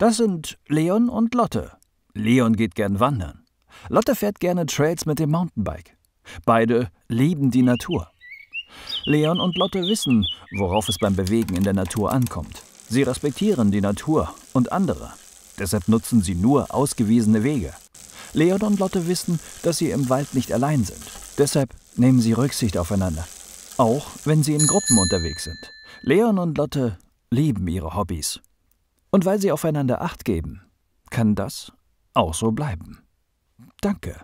Das sind Leon und Lotte. Leon geht gern wandern. Lotte fährt gerne Trails mit dem Mountainbike. Beide lieben die Natur. Leon und Lotte wissen, worauf es beim Bewegen in der Natur ankommt. Sie respektieren die Natur und andere. Deshalb nutzen sie nur ausgewiesene Wege. Leon und Lotte wissen, dass sie im Wald nicht allein sind. Deshalb nehmen sie Rücksicht aufeinander. Auch wenn sie in Gruppen unterwegs sind. Leon und Lotte lieben ihre Hobbys. Und weil sie aufeinander acht geben, kann das auch so bleiben. Danke.